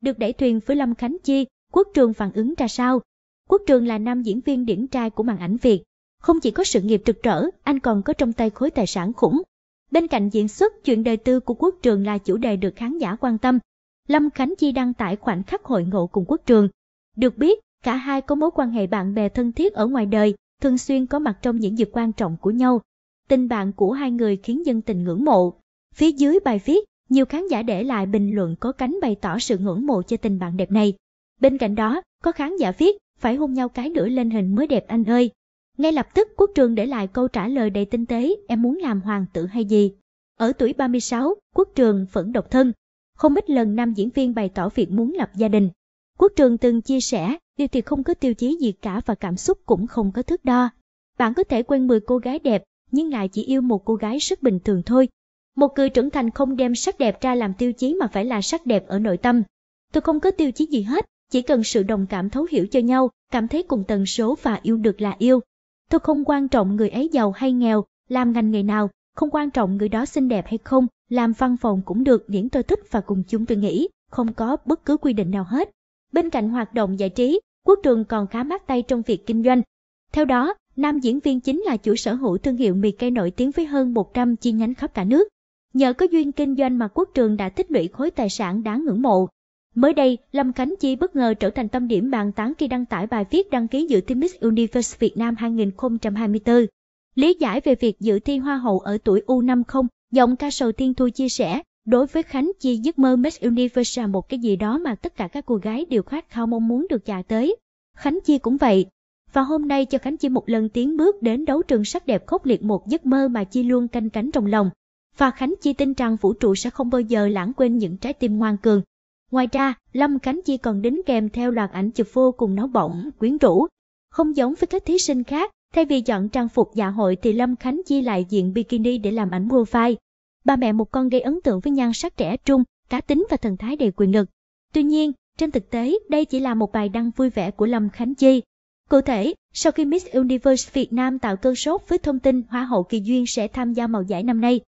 được đẩy thuyền với Lâm Khánh Chi, Quốc Trường phản ứng ra sao? Quốc Trường là nam diễn viên điển trai của màn ảnh Việt. Không chỉ có sự nghiệp rực trở, anh còn có trong tay khối tài sản khủng. Bên cạnh diễn xuất, chuyện đời tư của Quốc Trường là chủ đề được khán giả quan tâm. Lâm Khánh Chi đăng tải khoảnh khắc hội ngộ cùng Quốc Trường. Được biết, cả hai có mối quan hệ bạn bè thân thiết ở ngoài đời, thường xuyên có mặt trong những dịp quan trọng của nhau. Tình bạn của hai người khiến dân tình ngưỡng mộ. Phía dưới bài viết, nhiều khán giả để lại bình luận có cánh bày tỏ sự ngưỡng mộ cho tình bạn đẹp này. Bên cạnh đó, có khán giả viết, phải hôn nhau cái nữa lên hình mới đẹp anh ơi. Ngay lập tức Quốc Trường để lại câu trả lời đầy tinh tế, em muốn làm hoàng tử hay gì? Ở tuổi 36, Quốc Trường vẫn độc thân. Không ít lần nam diễn viên bày tỏ việc muốn lập gia đình. Quốc Trường từng chia sẻ, điều thì không có tiêu chí gì cả và cảm xúc cũng không có thước đo. Bạn có thể quen 10 cô gái đẹp, nhưng lại chỉ yêu một cô gái rất bình thường thôi, một người trưởng thành không đem sắc đẹp ra làm tiêu chí mà phải là sắc đẹp ở nội tâm. Tôi không có tiêu chí gì hết, chỉ cần sự đồng cảm thấu hiểu cho nhau, cảm thấy cùng tần số và yêu được là yêu. Tôi không quan trọng người ấy giàu hay nghèo, làm ngành nghề nào, không quan trọng người đó xinh đẹp hay không, làm văn phòng cũng được miễn tôi thích và cùng chúng tôi nghĩ, không có bất cứ quy định nào hết. Bên cạnh hoạt động giải trí, quốc trường còn khá mát tay trong việc kinh doanh. Theo đó, nam diễn viên chính là chủ sở hữu thương hiệu mì cây nổi tiếng với hơn 100 chi nhánh khắp cả nước. Nhờ có duyên kinh doanh mà Quốc Trường đã tích lũy khối tài sản đáng ngưỡng mộ. Mới đây, Lâm Khánh Chi bất ngờ trở thành tâm điểm bàn tán khi đăng tải bài viết đăng ký dự thi Miss Universe Việt Nam 2024. Lý giải về việc dự thi Hoa hậu ở tuổi U50, giọng ca sầu Thiên Thu chia sẻ, đối với Khánh Chi giấc mơ Miss Universe là một cái gì đó mà tất cả các cô gái đều khát khao mong muốn được chạm tới. Khánh Chi cũng vậy. Và hôm nay cho Khánh Chi một lần tiến bước đến đấu trường sắc đẹp khốc liệt một giấc mơ mà Chi luôn canh cánh trong lòng và Khánh Chi tin rằng vũ trụ sẽ không bao giờ lãng quên những trái tim ngoan cường. Ngoài ra, Lâm Khánh Chi còn đính kèm theo loạt ảnh chụp vô cùng nóng bỏng, quyến rũ. Không giống với các thí sinh khác, thay vì chọn trang phục dạ hội thì Lâm Khánh Chi lại diện bikini để làm ảnh profile. Ba mẹ một con gây ấn tượng với nhan sắc trẻ trung, cá tính và thần thái đầy quyền lực. Tuy nhiên, trên thực tế, đây chỉ là một bài đăng vui vẻ của Lâm Khánh Chi. Cụ thể, sau khi Miss Universe Việt Nam tạo cơn sốt với thông tin Hoa hậu Kỳ Duyên sẽ tham gia màu giải năm nay,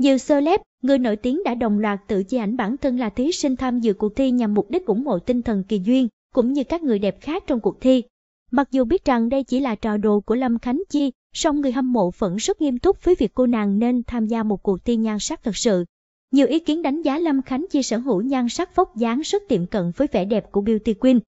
nhiều celeb, người nổi tiếng đã đồng loạt tự chỉ ảnh bản thân là thí sinh tham dự cuộc thi nhằm mục đích ủng hộ tinh thần kỳ duyên, cũng như các người đẹp khác trong cuộc thi. Mặc dù biết rằng đây chỉ là trò đùa của Lâm Khánh Chi, song người hâm mộ vẫn rất nghiêm túc với việc cô nàng nên tham gia một cuộc thi nhan sắc thật sự. Nhiều ý kiến đánh giá Lâm Khánh Chi sở hữu nhan sắc vóc dáng rất tiệm cận với vẻ đẹp của Beauty Queen,